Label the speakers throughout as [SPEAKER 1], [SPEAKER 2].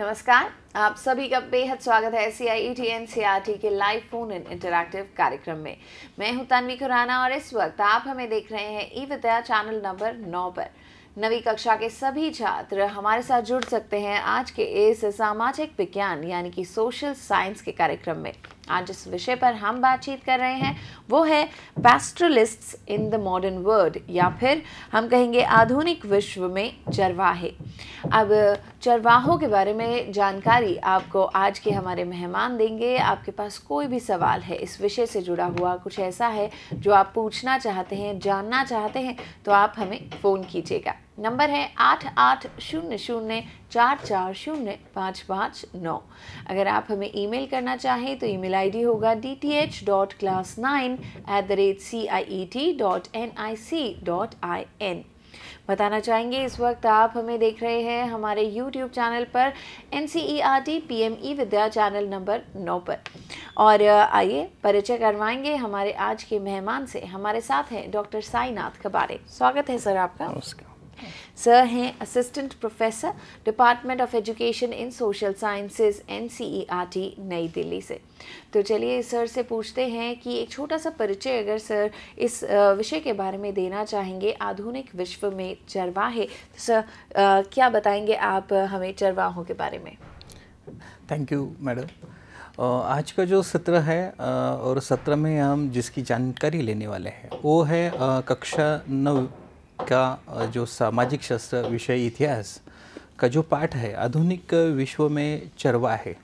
[SPEAKER 1] नमस्कार आप सभी का बेहद स्वागत है C I T N C R T के लाइव फोन इन इंटरक्टिव कार्यक्रम में मैं हूं तन्वी खुराना और इस वक्त आप हमें देख रहे हैं ई विद्या चैनल नंबर नौ पर नवी कक्षा के सभी छात्र हमारे साथ जुड़ सकते हैं आज के इस सामाजिक विज्ञान यानी कि सोशल साइंस के कार्यक्रम में आज जिस विषय पर हम बातचीत कर रहे हैं वो है pastoralists in the modern world या फिर हम कहेंगे आधुनिक विश्व में चरवाहे अब चरवाहों के बारे में जानकारी आपको आज के हमारे मेहमान देंगे आपके पास कोई भी सवाल है इस विषय से जुड़ा हुआ कुछ ऐसा है जो आप पूछना चाहते हैं जानना चाहते हैं तो आप हमें फ़ोन कीजिएगा नंबर है आठ आठ शून्य शून्य चार चार शून्य पाँच पाँच नौ अगर आप हमें ईमेल करना चाहें तो ईमेल आईडी होगा D T H dot class nine at the rate C I E T dot N I C dot I N बताना चाहेंगे इस वक्त आप हमें देख रहे हैं हमारे यूट्यूब चैनल पर N C E R T P M E Vidya channel number नौ पर और आइए परिचय करवाएंगे हमारे आज के मेहमान से हमारे साथ हैं डॉक्टर साईनाथ कबारे स्वागत है सर आपका नमस्कार सर हैं assistant professor department of education in social sciences N New Delhi से तो चलिए सर से पूछते हैं कि एक छोटा सा परिचय अगर सर इस विषय के बारे में देना चाहेंगे आधुनिक विश्व में चरवाहे तो सर आ, क्या बताएंगे आप हमें चरवाहों के बारे में
[SPEAKER 2] थैंक यू मैडम आज का जो सत्र है और सत्र में हम जिसकी जानकारी लेने वाले हैं वो है कक्षा नव का जो सामाजिक शास्त्र विषय इतिहास का जो पाठ है आधुनिक विश्व में चरवा है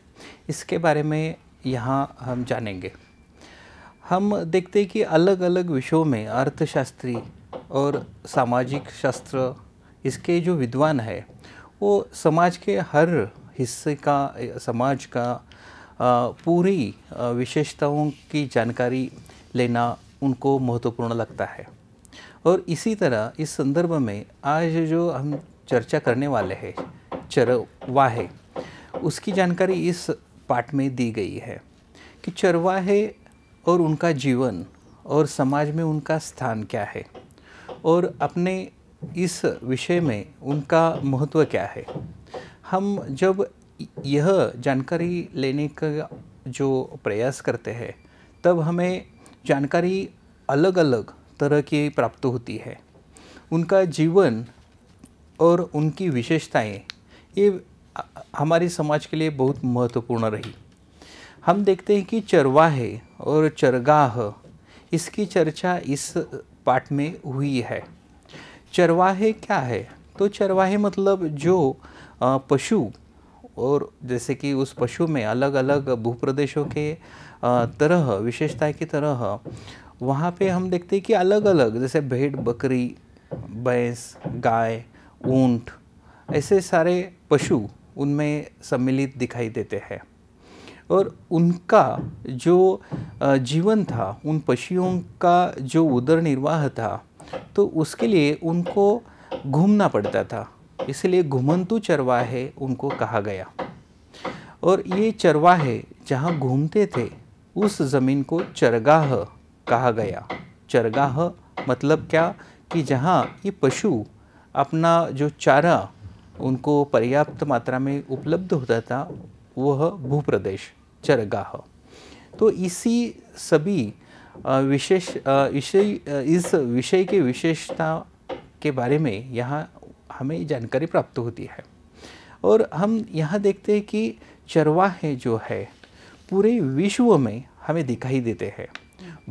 [SPEAKER 2] इसके बारे में यहाँ हम जानेंगे हम देखते हैं कि अलग अलग विषयों में अर्थशास्त्री और सामाजिक शास्त्र इसके जो विद्वान है वो समाज के हर हिस्से का समाज का पूरी विशेषताओं की जानकारी लेना उनको महत्वपूर्ण लगता है और इसी तरह इस संदर्भ में आज जो हम चर्चा करने वाले हैं चरवाहे उसकी जानकारी इस पाठ में दी गई है कि चरवाहे और उनका जीवन और समाज में उनका स्थान क्या है और अपने इस विषय में उनका महत्व क्या है हम जब यह जानकारी लेने का जो प्रयास करते हैं तब हमें जानकारी अलग अलग तरह की प्राप्त होती है उनका जीवन और उनकी विशेषताएं ये हमारे समाज के लिए बहुत महत्वपूर्ण रही हम देखते हैं कि चरवाहे और चरगाह इसकी चर्चा इस पाठ में हुई है चरवाहे क्या है तो चरवाहे मतलब जो पशु और जैसे कि उस पशु में अलग अलग भूप्रदेशों के तरह विशेषता की तरह वहाँ पे हम देखते हैं कि अलग अलग जैसे भेड़ बकरी भैंस गाय ऊंट ऐसे सारे पशु उनमें सम्मिलित दिखाई देते हैं और उनका जो जीवन था उन पशुओं का जो उदर निर्वाह था तो उसके लिए उनको घूमना पड़ता था इसलिए घुमंतु चरवाहे उनको कहा गया और ये चरवाहे जहाँ घूमते थे उस ज़मीन को चरगाह कहा गया चरगाह मतलब क्या कि जहाँ ये पशु अपना जो चारा उनको पर्याप्त मात्रा में उपलब्ध होता था वह भूप्रदेश चरगाह तो इसी सभी विशेष विषय इस विषय के विशेषता के बारे में यहाँ हमें जानकारी प्राप्त होती है और हम यहाँ देखते हैं कि चरवाहे जो है पूरे विश्व में हमें दिखाई देते हैं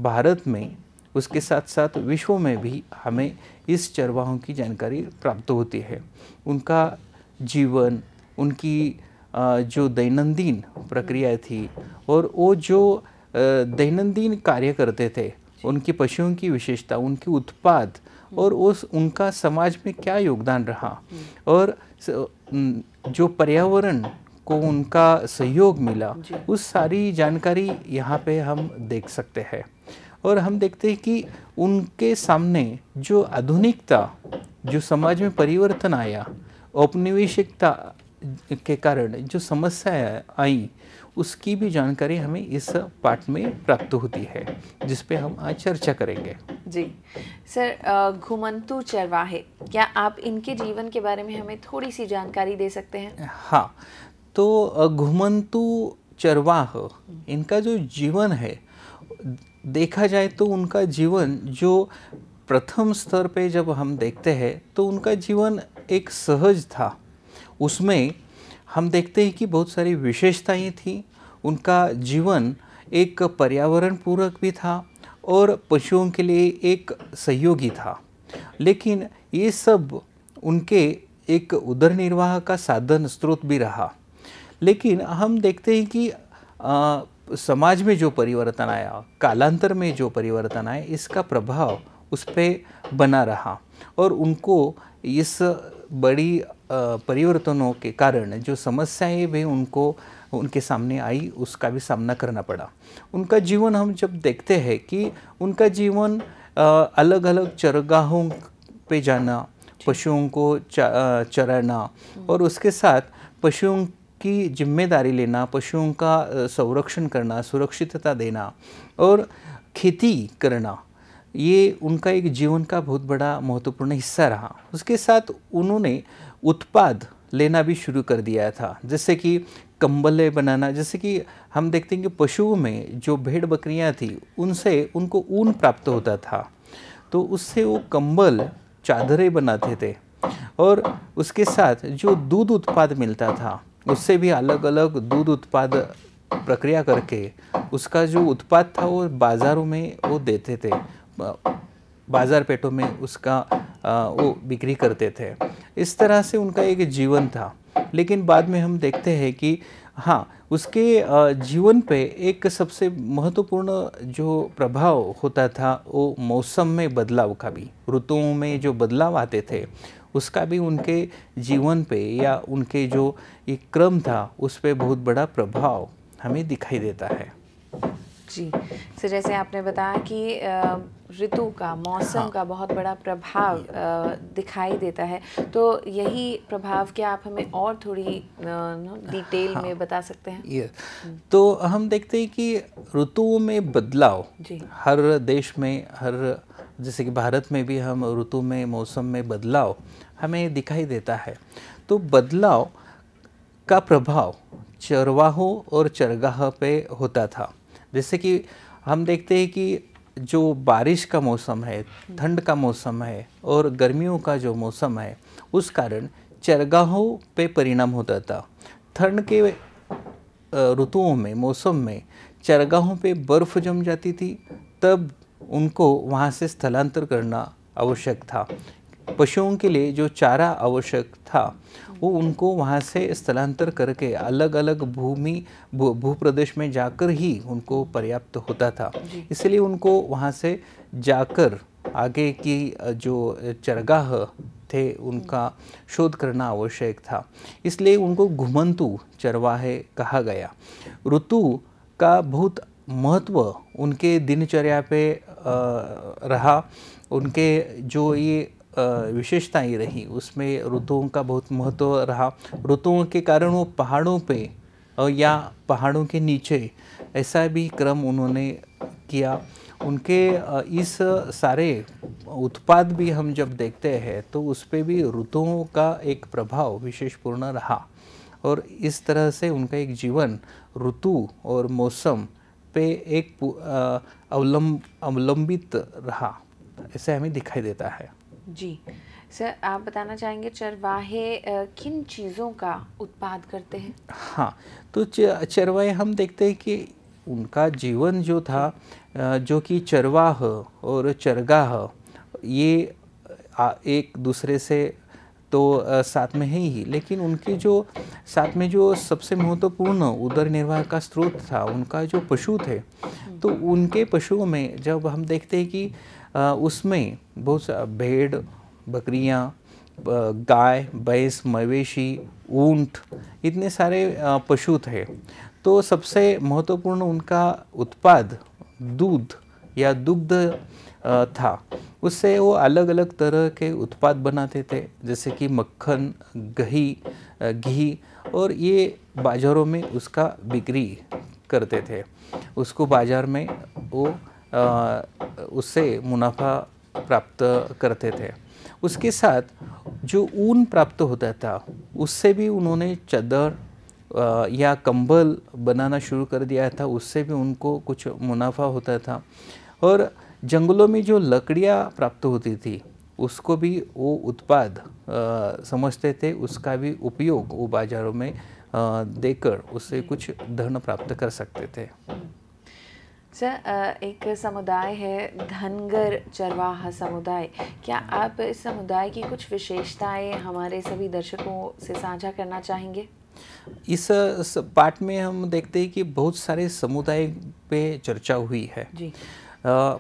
[SPEAKER 2] भारत में उसके साथ साथ विश्व में भी हमें इस चरवाहों की जानकारी प्राप्त होती है उनका जीवन उनकी जो दैनंदिन प्रक्रिया थी और वो जो दैनंदिन कार्य करते थे उनकी पशुओं की विशेषता उनके उत्पाद और उस उनका समाज में क्या योगदान रहा और जो पर्यावरण को उनका सहयोग मिला उस सारी जानकारी यहाँ पे हम देख सकते हैं और हम देखते हैं कि उनके सामने जो आधुनिकता जो समाज में परिवर्तन आया औपनिवेशिकता के कारण जो समस्याएं आई उसकी भी जानकारी हमें इस पाठ में प्राप्त होती है जिस पे हम आज चर्चा करेंगे
[SPEAKER 1] जी सर घुमंतु चरवाहे क्या आप इनके जीवन के बारे में हमें थोड़ी सी जानकारी दे सकते हैं
[SPEAKER 2] हाँ तो घुमंतु चरवाह इनका जो जीवन है देखा जाए तो उनका जीवन जो प्रथम स्तर पे जब हम देखते हैं तो उनका जीवन एक सहज था उसमें हम देखते हैं कि बहुत सारी विशेषताएं थी उनका जीवन एक पर्यावरण पूरक भी था और पशुओं के लिए एक सहयोगी था लेकिन ये सब उनके एक उदर निर्वाह का साधन स्रोत भी रहा लेकिन हम देखते हैं कि आ, समाज में जो परिवर्तन आया कालांतर में जो परिवर्तन आए इसका प्रभाव उस पर बना रहा और उनको इस बड़ी परिवर्तनों के कारण जो समस्याएं भी उनको उनके सामने आई उसका भी सामना करना पड़ा उनका जीवन हम जब देखते हैं कि उनका जीवन अलग अलग चरगाहों पे जाना पशुओं को चराना और उसके साथ पशुओं की जिम्मेदारी लेना पशुओं का संरक्षण करना सुरक्षितता देना और खेती करना ये उनका एक जीवन का बहुत बड़ा महत्वपूर्ण हिस्सा रहा उसके साथ उन्होंने उत्पाद लेना भी शुरू कर दिया था जैसे कि कंबले बनाना जैसे कि हम देखते हैं कि पशुओं में जो भेड़ बकरियां थी उनसे उनको ऊन प्राप्त होता था तो उससे वो कंबल चादरें बनाते थे और उसके साथ जो दूध उत्पाद मिलता था उससे भी अलग अलग दूध उत्पाद प्रक्रिया करके उसका जो उत्पाद था वो बाज़ारों में वो देते थे बाज़ार पेटों में उसका वो बिक्री करते थे इस तरह से उनका एक जीवन था लेकिन बाद में हम देखते हैं कि हाँ उसके जीवन पे एक सबसे महत्वपूर्ण जो प्रभाव होता था वो मौसम में बदलाव का भी ऋतुओं में जो बदलाव आते थे उसका भी उनके जीवन पे या उनके जो ये क्रम था उस पर बहुत बड़ा प्रभाव हमें दिखाई देता है
[SPEAKER 1] जी सर जैसे आपने बताया कि ऋतु का मौसम हाँ। का बहुत बड़ा प्रभाव हम्म। दिखाई देता है तो यही प्रभाव क्या आप हमें और थोड़ी डिटेल हाँ। में बता सकते हैं
[SPEAKER 2] ये हम्म। तो हम देखते हैं कि ऋतुओं में बदलाव जी हर देश में हर जैसे कि भारत में भी हम ऋतु में मौसम में बदलाव हमें दिखाई देता है तो बदलाव का प्रभाव चरवाहों और चरगाह पे होता था जैसे कि हम देखते हैं कि जो बारिश का मौसम है ठंड का मौसम है और गर्मियों का जो मौसम है उस कारण चरगाहों पे परिणाम होता था ठंड के ऋतुओं में मौसम में चरगाहों पे बर्फ़ जम जाती थी तब उनको वहाँ से स्थलांतर करना आवश्यक था पशुओं के लिए जो चारा आवश्यक था वो उनको वहाँ से स्थलांतर करके अलग अलग भूमि भू, प्रदेश में जाकर ही उनको पर्याप्त होता था इसलिए उनको वहाँ से जाकर आगे की जो चरगाह थे उनका शोध करना आवश्यक था इसलिए उनको घुमंतु चरवाहे कहा गया ऋतु का बहुत महत्व उनके दिनचर्या पे रहा उनके जो ये विशेषताएं रही उसमें ऋतुओं का बहुत महत्व रहा ऋतुओं के कारण वो पहाड़ों पे या पहाड़ों के नीचे ऐसा भी क्रम उन्होंने किया उनके इस सारे उत्पाद भी हम जब देखते हैं तो उस पर भी ऋतुओं का एक प्रभाव विशेषपूर्ण रहा और इस तरह से उनका एक जीवन ऋतु और मौसम पे एक अवलंब अवलंबित रहा ऐसे हमें दिखाई देता है
[SPEAKER 1] जी सर आप बताना चाहेंगे चरवाहे किन चीज़ों का उत्पाद करते हैं
[SPEAKER 2] हाँ तो चरवाहे हम देखते हैं कि उनका जीवन जो था जो कि चरवाह और चरगाह ये एक दूसरे से तो साथ में है ही लेकिन उनके जो साथ में जो सबसे महत्वपूर्ण उदर निर्वाह का स्रोत था उनका जो पशु थे हम्म। तो उनके पशुओं में जब हम देखते हैं कि उसमें बहुत सा भेड़ बकरियाँ गाय भैंस मवेशी ऊंट इतने सारे पशु थे तो सबसे महत्वपूर्ण उनका उत्पाद दूध या दुग्ध था उससे वो अलग अलग तरह के उत्पाद बनाते थे जैसे कि मक्खन गही घी और ये बाज़ारों में उसका बिक्री करते थे उसको बाज़ार में वो उससे मुनाफा प्राप्त करते थे उसके साथ जो ऊन प्राप्त होता था उससे भी उन्होंने चदर या कंबल बनाना शुरू कर दिया था उससे भी उनको कुछ मुनाफा होता था और जंगलों में जो लकड़ियाँ प्राप्त होती थी उसको भी वो उत्पाद समझते थे उसका भी उपयोग वो बाज़ारों में देकर उससे कुछ धन प्राप्त कर सकते थे
[SPEAKER 1] सर एक समुदाय है धनगर चरवाहा समुदाय क्या आप इस समुदाय की कुछ विशेषताएं हमारे सभी दर्शकों से साझा करना चाहेंगे
[SPEAKER 2] इस पाठ में हम देखते हैं कि बहुत सारे समुदाय पे चर्चा हुई है जी।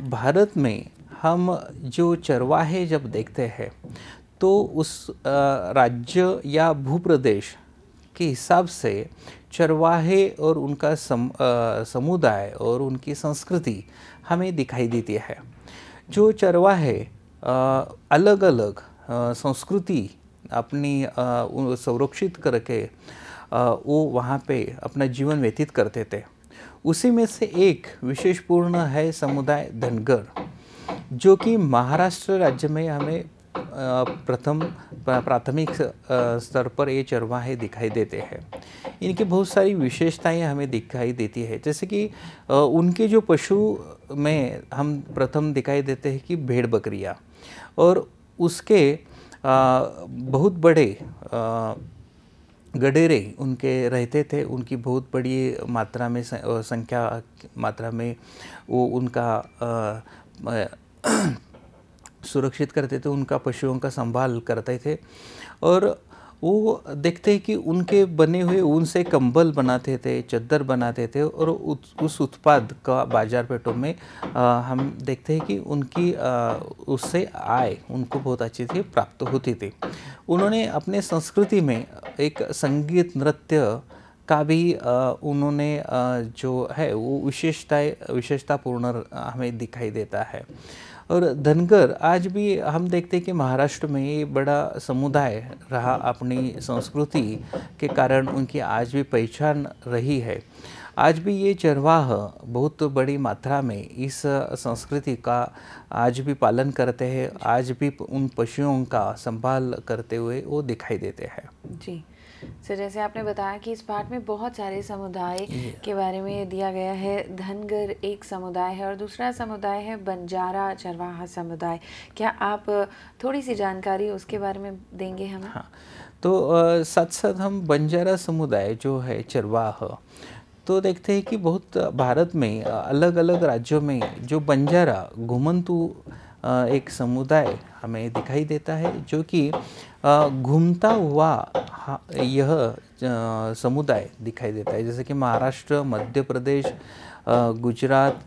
[SPEAKER 2] भारत में हम जो चरवाहे जब देखते हैं तो उस राज्य या भूप्रदेश के हिसाब से चरवाहे और उनका सम, समुदाय और उनकी संस्कृति हमें दिखाई देती है जो चरवाहे अलग अलग संस्कृति अपनी संरक्षित करके वो वहाँ पे अपना जीवन व्यतीत करते थे उसी में से एक विशेषपूर्ण है समुदाय धनगर जो कि महाराष्ट्र राज्य में हमें प्रथम प्राथमिक स्तर पर ये चरवाहे दिखाई देते हैं इनकी बहुत सारी विशेषताएं हमें दिखाई देती है जैसे कि उनके जो पशु में हम प्रथम दिखाई देते हैं कि भेड़ बकरियाँ और उसके बहुत बड़े गडेरे उनके रहते थे उनकी बहुत बड़ी मात्रा में संख्या मात्रा में वो उनका सुरक्षित करते थे उनका पशुओं का संभाल करते थे और वो देखते हैं कि उनके बने हुए ऊन से कंबल बनाते थे चद्दर बनाते थे और उस उत्पाद का बाजार पेटों में आ, हम देखते हैं कि उनकी उससे आय उनको बहुत अच्छी थी प्राप्त होती थी उन्होंने अपने संस्कृति में एक संगीत नृत्य का भी उन्होंने जो है वो विशेषताएँ विशेषतापूर्ण हमें दिखाई देता है और धनगर आज भी हम देखते हैं कि महाराष्ट्र में ये बड़ा समुदाय रहा अपनी संस्कृति के कारण उनकी आज भी पहचान रही है आज भी ये चरवाह बहुत बड़ी मात्रा में इस संस्कृति का आज भी पालन करते हैं आज भी उन पशुओं का संभाल करते हुए वो दिखाई देते हैं
[SPEAKER 1] जी सर जैसे आपने बताया कि इस पाठ में बहुत सारे समुदाय के बारे में दिया गया है धनगर एक समुदाय है और दूसरा समुदाय है बंजारा चरवाहा समुदाय क्या आप थोड़ी सी जानकारी उसके बारे में देंगे हम हाँ
[SPEAKER 2] तो साथ साथ हम बंजारा समुदाय जो है चरवाह तो देखते हैं कि बहुत भारत में अलग अलग राज्यों में जो बंजारा घुमंतु एक समुदाय हमें दिखाई देता है जो कि घूमता हुआ यह समुदाय दिखाई देता है जैसे कि महाराष्ट्र मध्य प्रदेश गुजरात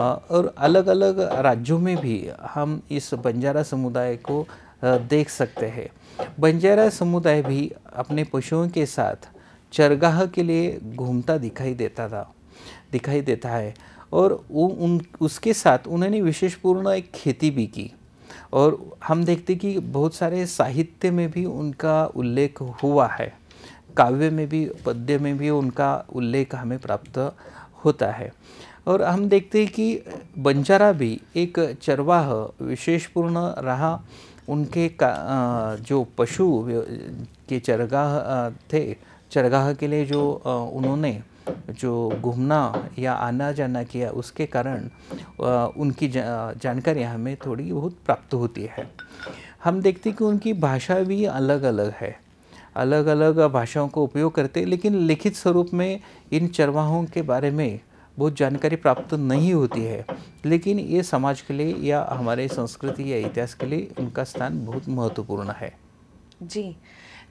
[SPEAKER 2] और अलग अलग राज्यों में भी हम इस बंजारा समुदाय को देख सकते हैं बंजारा समुदाय भी अपने पशुओं के साथ चरगाह के लिए घूमता दिखाई देता था दिखाई देता है और उन उसके साथ उन्होंने विशेषपूर्ण एक खेती भी की और हम देखते कि बहुत सारे साहित्य में भी उनका उल्लेख हुआ है काव्य में भी पद्य में भी उनका उल्लेख हमें प्राप्त होता है और हम देखते हैं कि बंजारा भी एक चरवाह विशेषपूर्ण रहा उनके का जो पशु के चरगाह थे चरगाह के लिए जो उन्होंने जो घूमना या आना जाना किया उसके कारण उनकी जा, जानकारी हमें थोड़ी बहुत प्राप्त होती है हम देखते कि उनकी भाषा भी अलग अलग है अलग अलग भाषाओं को उपयोग करते लेकिन लिखित स्वरूप में इन चरवाहों के बारे में बहुत जानकारी प्राप्त नहीं होती है लेकिन ये समाज के लिए या हमारे संस्कृति या इतिहास के लिए उनका स्थान बहुत महत्वपूर्ण
[SPEAKER 1] है जी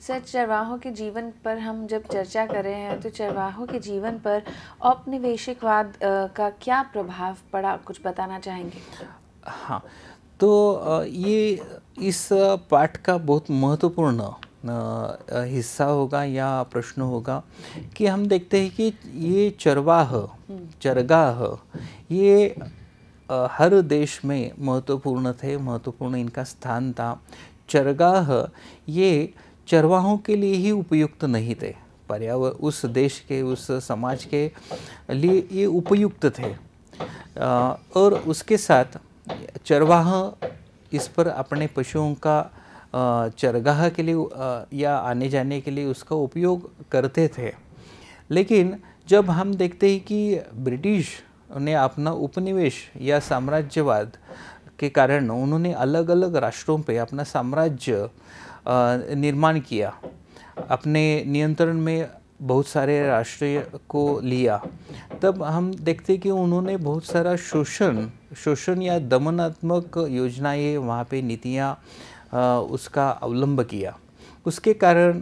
[SPEAKER 1] सर चरवाहों के जीवन पर हम जब चर्चा कर रहे हैं तो चरवाहों के जीवन पर औपनिवेशिकवाद का क्या प्रभाव पड़ा कुछ बताना चाहेंगे
[SPEAKER 2] हाँ तो ये इस पाठ का बहुत महत्वपूर्ण हिस्सा होगा या प्रश्न होगा कि हम देखते हैं कि ये चरवाह हम्म। चरगाह ये हर देश में महत्वपूर्ण थे महत्वपूर्ण इनका स्थान था चरगाह ये चरवाहों के लिए ही उपयुक्त नहीं थे पर्यावरण उस देश के उस समाज के लिए ये उपयुक्त थे और उसके साथ चरवाह इस पर अपने पशुओं का चरगाह के लिए या आने जाने के लिए उसका उपयोग करते थे लेकिन जब हम देखते हैं कि ब्रिटिश ने अपना उपनिवेश या साम्राज्यवाद के कारण उन्होंने अलग अलग राष्ट्रों पे अपना साम्राज्य निर्माण किया अपने नियंत्रण में बहुत सारे राष्ट्रीय को लिया तब हम देखते कि उन्होंने बहुत सारा शोषण शोषण या दमनात्मक योजनाएं वहाँ पे नीतियाँ उसका अवलंब किया उसके कारण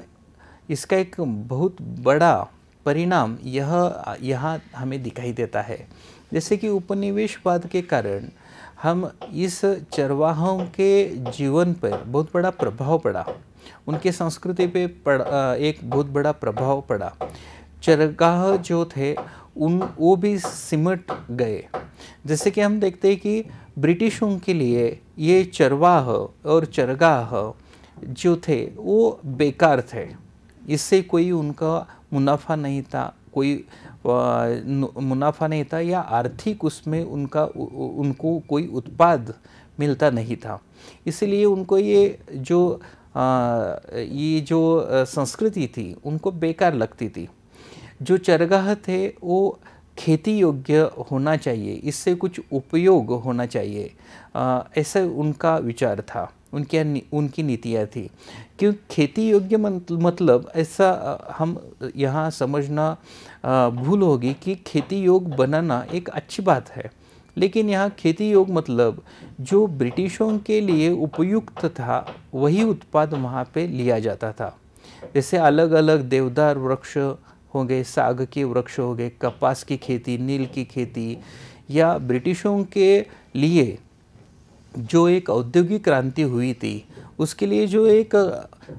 [SPEAKER 2] इसका एक बहुत बड़ा परिणाम यह यहाँ हमें दिखाई देता है जैसे कि उपनिवेशवाद के कारण हम इस चरवाहों के जीवन पर बहुत बड़ा प्रभाव पड़ा उनके संस्कृति पे पड़ा एक बहुत बड़ा प्रभाव पड़ा चरगाह जो थे उन वो भी सिमट गए जैसे कि हम देखते हैं कि ब्रिटिशों के लिए ये चरवाह और चरगाह जो थे वो बेकार थे इससे कोई उनका मुनाफा नहीं था कोई मुनाफा नहीं था या आर्थिक उसमें उनका उनको कोई उत्पाद मिलता नहीं था इसलिए उनको ये जो ये जो संस्कृति थी उनको बेकार लगती थी जो चरगाह थे वो खेती योग्य होना चाहिए इससे कुछ उपयोग होना चाहिए ऐसा उनका विचार था उनके उनकी नीतियाँ थी क्यों खेती योग्य मतलब ऐसा हम यहाँ समझना भूल होगी कि खेती योग बनाना एक अच्छी बात है लेकिन यहाँ खेती योग मतलब जो ब्रिटिशों के लिए उपयुक्त था वही उत्पाद वहाँ पे लिया जाता था जैसे अलग अलग देवदार वृक्ष हो गए साग के वृक्ष हो गए कपास की खेती नील की खेती या ब्रिटिशों के लिए जो एक औद्योगिक क्रांति हुई थी उसके लिए जो एक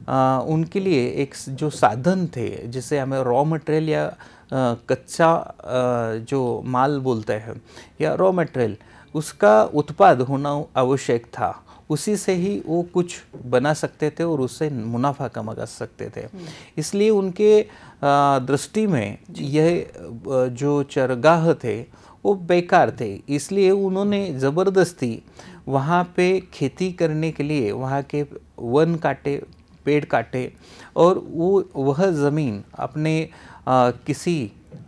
[SPEAKER 2] आ, उनके लिए एक जो साधन थे जिसे हमें रॉ मटेरियल या आ, कच्चा आ, जो माल बोलते हैं या रॉ मटेरियल उसका उत्पाद होना आवश्यक था उसी से ही वो कुछ बना सकते थे और उससे मुनाफा कमा सकते थे हम्म। इसलिए उनके दृष्टि में यह जो चरगाह थे वो बेकार थे इसलिए उन्होंने ज़बरदस्ती वहाँ पे खेती करने के लिए वहाँ के वन काटे पेड़ काटे और वो वह ज़मीन अपने आ, किसी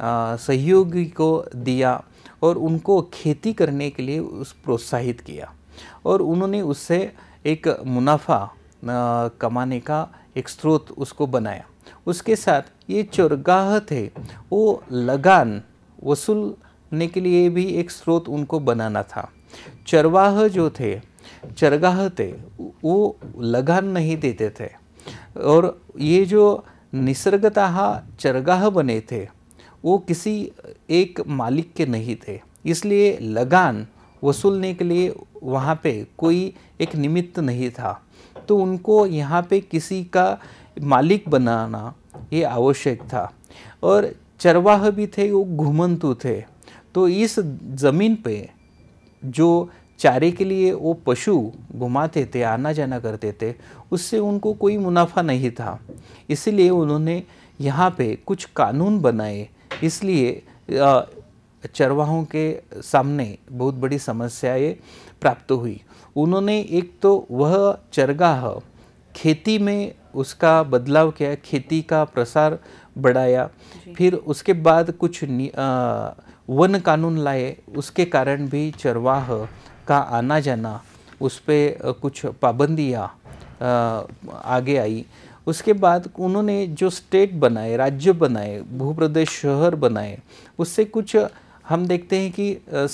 [SPEAKER 2] सहयोगी को दिया और उनको खेती करने के लिए उस प्रोत्साहित किया और उन्होंने उससे एक मुनाफा आ, कमाने का एक स्रोत उसको बनाया उसके साथ ये चौरगाह थे वो लगान वसूलने के लिए भी एक स्रोत उनको बनाना था चरवाह जो थे चरगाह थे वो लगान नहीं देते थे और ये जो निसर्गतः चरगाह बने थे वो किसी एक मालिक के नहीं थे इसलिए लगान वसूलने के लिए वहाँ पे कोई एक निमित्त नहीं था तो उनको यहाँ पे किसी का मालिक बनाना ये आवश्यक था और चरवाह भी थे वो घुमंतु थे तो इस ज़मीन पे जो चारे के लिए वो पशु घुमाते थे आना जाना करते थे उससे उनको कोई मुनाफा नहीं था इसलिए उन्होंने यहाँ पे कुछ कानून बनाए इसलिए चरवाहों के सामने बहुत बड़ी समस्याएं प्राप्त हुई उन्होंने एक तो वह चरगाह खेती में उसका बदलाव किया खेती का प्रसार बढ़ाया फिर उसके बाद कुछ आ, वन कानून लाए उसके कारण भी चरवाह का आना जाना उस पर कुछ पाबंदियाँ आगे आई उसके बाद उन्होंने जो स्टेट बनाए राज्य बनाए भूप्रदेश शहर बनाए उससे कुछ हम देखते हैं कि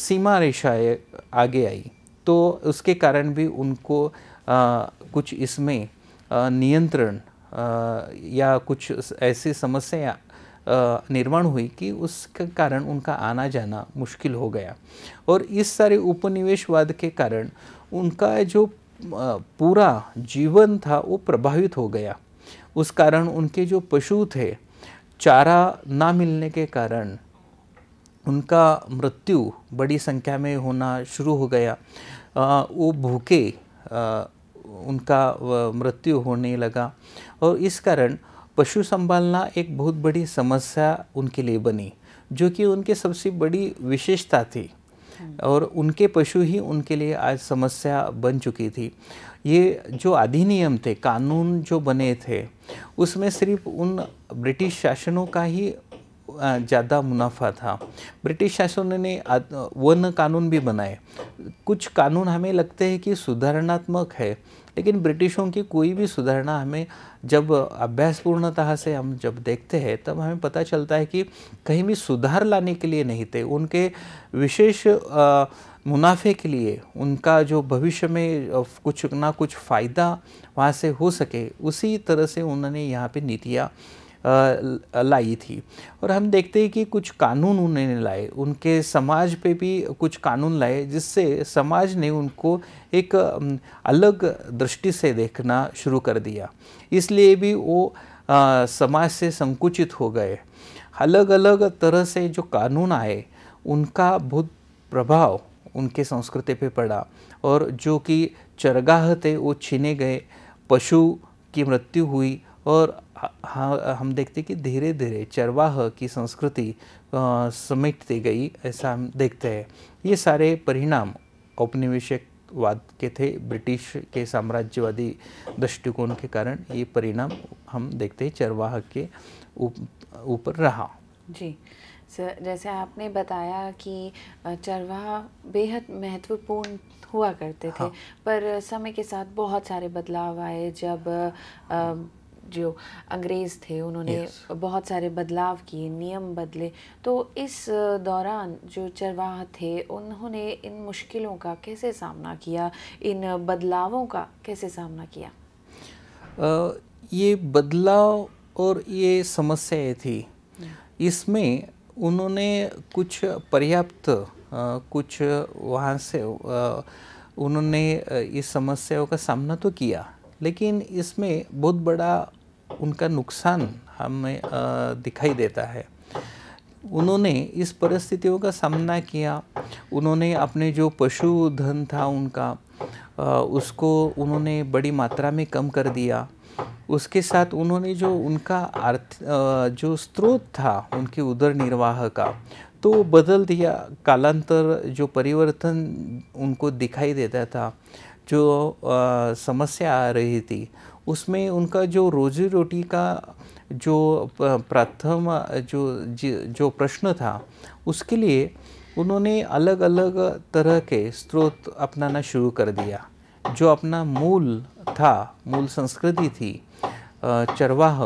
[SPEAKER 2] सीमा रेशाएँ आगे आई तो उसके कारण भी उनको आ, कुछ इसमें नियंत्रण या कुछ ऐसी समस्याएं निर्माण हुई कि उसके कारण उनका आना जाना मुश्किल हो गया और इस सारे उपनिवेशवाद के कारण उनका जो पूरा जीवन था वो प्रभावित हो गया उस कारण उनके जो पशु थे चारा ना मिलने के कारण उनका मृत्यु बड़ी संख्या में होना शुरू हो गया आ, वो भूखे उनका मृत्यु होने लगा और इस कारण पशु संभालना एक बहुत बड़ी समस्या उनके लिए बनी जो कि उनके सबसे बड़ी विशेषता थी हम्म। और उनके पशु ही उनके लिए आज समस्या बन चुकी थी ये जो अधिनियम थे कानून जो बने थे उसमें सिर्फ उन ब्रिटिश शासनों का ही ज़्यादा मुनाफा था ब्रिटिश शासन ने वन कानून भी बनाए कुछ कानून हमें लगते हैं कि सुधारणात्मक है लेकिन ब्रिटिशों की कोई भी सुधारणा हमें जब अभ्यासपूर्णतः से हम जब देखते हैं तब हमें पता चलता है कि कहीं भी सुधार लाने के लिए नहीं थे उनके विशेष मुनाफे के लिए उनका जो भविष्य में कुछ ना कुछ फ़ायदा वहाँ से हो सके उसी तरह से उन्होंने यहाँ पे नीतियाँ लाई थी और हम देखते हैं कि कुछ कानून उन्होंने लाए उनके समाज पे भी कुछ कानून लाए जिससे समाज ने उनको एक अलग दृष्टि से देखना शुरू कर दिया इसलिए भी वो समाज से संकुचित हो गए अलग अलग तरह से जो कानून आए उनका बहुत प्रभाव उनके संस्कृति पे पड़ा और जो कि चरगाह थे वो छीने गए पशु की मृत्यु हुई और हाँ हम देखते कि धीरे धीरे चरवाह की संस्कृति समेटती गई ऐसा हम देखते हैं ये सारे परिणाम औपनिवेशिक वाद के थे ब्रिटिश के साम्राज्यवादी दृष्टिकोण के कारण ये परिणाम हम देखते हैं चरवाह के ऊपर उप, रहा
[SPEAKER 1] जी सर जैसे आपने बताया कि चरवाह बेहद महत्वपूर्ण हुआ करते हाँ। थे पर समय के साथ बहुत सारे बदलाव आए जब आ, जो अंग्रेज़ थे उन्होंने yes. बहुत सारे बदलाव किए नियम बदले तो इस दौरान जो चरवाह थे उन्होंने इन मुश्किलों का कैसे सामना किया इन बदलावों का कैसे सामना किया
[SPEAKER 2] आ, ये बदलाव और ये समस्याएं थी इसमें उन्होंने कुछ पर्याप्त कुछ वहाँ से आ, उन्होंने इस समस्याओं का सामना तो किया लेकिन इसमें बहुत बड़ा उनका नुकसान हमें दिखाई देता है उन्होंने इस परिस्थितियों का सामना किया उन्होंने अपने जो पशु धन था उनका उसको उन्होंने बड़ी मात्रा में कम कर दिया उसके साथ उन्होंने जो उनका अर्थ जो स्रोत था उनके उदर निर्वाह का तो बदल दिया कालांतर जो परिवर्तन उनको दिखाई देता था जो समस्या आ रही थी उसमें उनका जो रोजी रोटी का जो प्रथम जो जो प्रश्न था उसके लिए उन्होंने अलग अलग तरह के स्रोत अपनाना शुरू कर दिया जो अपना मूल था मूल संस्कृति थी चरवाह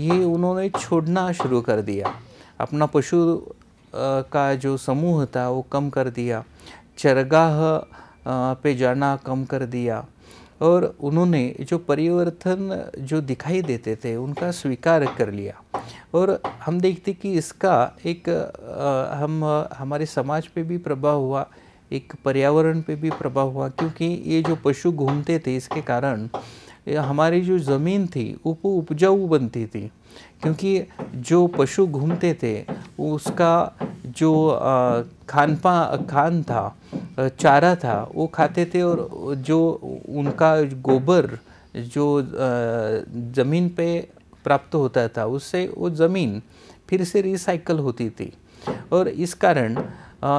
[SPEAKER 2] ये उन्होंने छोड़ना शुरू कर दिया अपना पशु का जो समूह था वो कम कर दिया चरगाह पे जाना कम कर दिया और उन्होंने जो परिवर्तन जो दिखाई देते थे उनका स्वीकार कर लिया और हम देखते कि इसका एक हम हमारे समाज पे भी प्रभाव हुआ एक पर्यावरण पे भी प्रभाव हुआ क्योंकि ये जो पशु घूमते थे इसके कारण हमारी जो ज़मीन थी वो उपजाऊ बनती थी क्योंकि जो पशु घूमते थे उसका जो खान पान खान था चारा था वो खाते थे और जो उनका गोबर जो ज़मीन पे प्राप्त होता था उससे वो ज़मीन फिर से रिसाइकल होती थी और इस कारण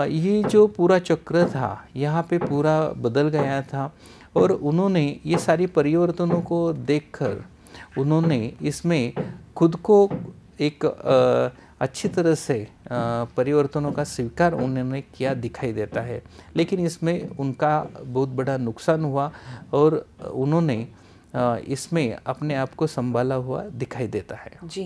[SPEAKER 2] ये जो पूरा चक्र था यहाँ पे पूरा बदल गया था और उन्होंने ये सारी परिवर्तनों को देखकर उन्होंने इसमें खुद को एक आ, अच्छी तरह से परिवर्तनों का स्वीकार उन्होंने किया दिखाई देता है लेकिन इसमें उनका बहुत बड़ा नुकसान हुआ और उन्होंने इसमें अपने आप को संभाला हुआ दिखाई देता है
[SPEAKER 1] जी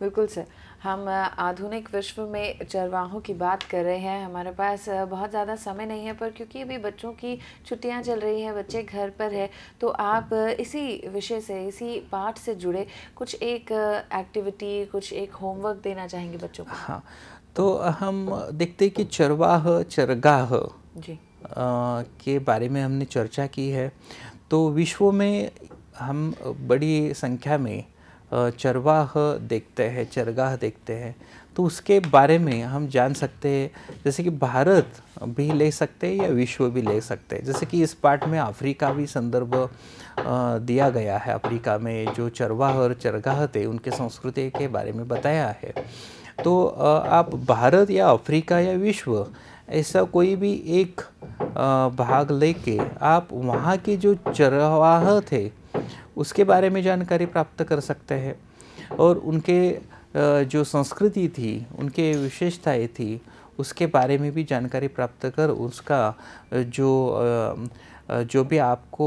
[SPEAKER 1] बिल्कुल सर हम आधुनिक विश्व में चरवाहों की बात कर रहे हैं हमारे पास बहुत ज़्यादा समय नहीं है पर क्योंकि अभी बच्चों की छुट्टियां चल रही हैं बच्चे घर पर है तो आप इसी विषय से इसी पाठ से जुड़े कुछ एक एक्टिविटी कुछ एक होमवर्क देना चाहेंगे बच्चों को हाँ
[SPEAKER 2] तो हम देखते हैं कि चरवाह चरगाह जी आ, के बारे में हमने चर्चा की है तो विश्व में हम बड़ी संख्या में चरवाह देखते हैं चरगाह देखते हैं तो उसके बारे में हम जान सकते हैं जैसे कि भारत भी ले सकते हैं या विश्व भी ले सकते हैं जैसे कि इस पार्ट में अफ्रीका भी संदर्भ दिया गया है अफ्रीका में जो चरवाह और चरगाह थे उनके संस्कृति के बारे में बताया है तो आप भारत या अफ्रीका या विश्व ऐसा कोई भी एक भाग लेके आप वहाँ के जो चरवाह थे उसके बारे में जानकारी प्राप्त कर सकते हैं और उनके जो संस्कृति थी उनके विशेषताएं थी उसके बारे में भी जानकारी प्राप्त कर उसका जो जो भी आपको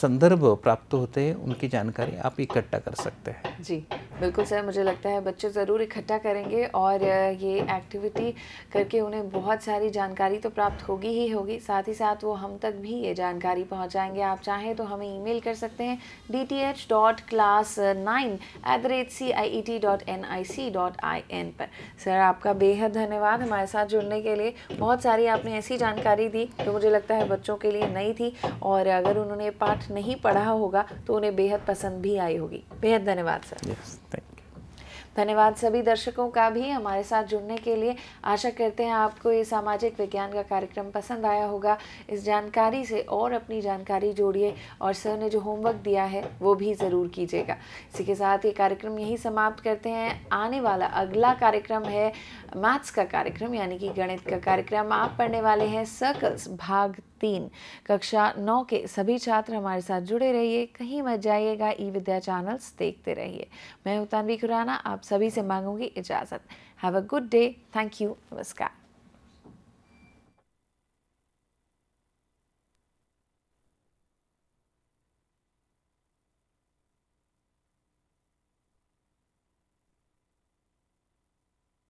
[SPEAKER 2] संदर्भ प्राप्त होते हैं उनकी जानकारी आप इकट्ठा कर सकते हैं
[SPEAKER 1] जी बिल्कुल सर मुझे लगता है बच्चे ज़रूर इकट्ठा करेंगे और ये एक्टिविटी करके उन्हें बहुत सारी जानकारी तो प्राप्त होगी ही होगी साथ ही साथ वो हम तक भी ये जानकारी पहुंचाएंगे आप चाहें तो हमें ईमेल कर सकते हैं D T H dot class nine at the rate C I E T dot N I C dot I N पर सर आपका बेहद धन्यवाद हमारे साथ जुड़ने के लिए बहुत सारी आपने ऐसी जानकारी दी जो मुझे लगता है बच्चों के लिए नई थी और अगर उन्होंने पाठ नहीं पढ़ा होगा तो उन्हें बेहद पसंद भी आई होगी बेहद धन्यवाद सर yes. धन्यवाद सभी दर्शकों का भी हमारे साथ जुड़ने के लिए आशा करते हैं आपको ये सामाजिक विज्ञान का कार्यक्रम पसंद आया होगा इस जानकारी से और अपनी जानकारी जोड़िए और सर ने जो होमवर्क दिया है वो भी ज़रूर कीजिएगा इसी के साथ ये कार्यक्रम यही समाप्त करते हैं आने वाला अगला कार्यक्रम है मैथ्स का कार्यक्रम यानी कि गणित का कार्यक्रम आप पढ़ने वाले हैं सर्कल्स भाग तीन कक्षा नौ के सभी छात्र हमारे साथ जुड़े रहिए कहीं मत जाइएगा ई विद्या चैनल्स देखते रहिए मैं उतानवी खुराना आप सभी से मांगूंगी इजाज़त have a good day thank you नमस्कार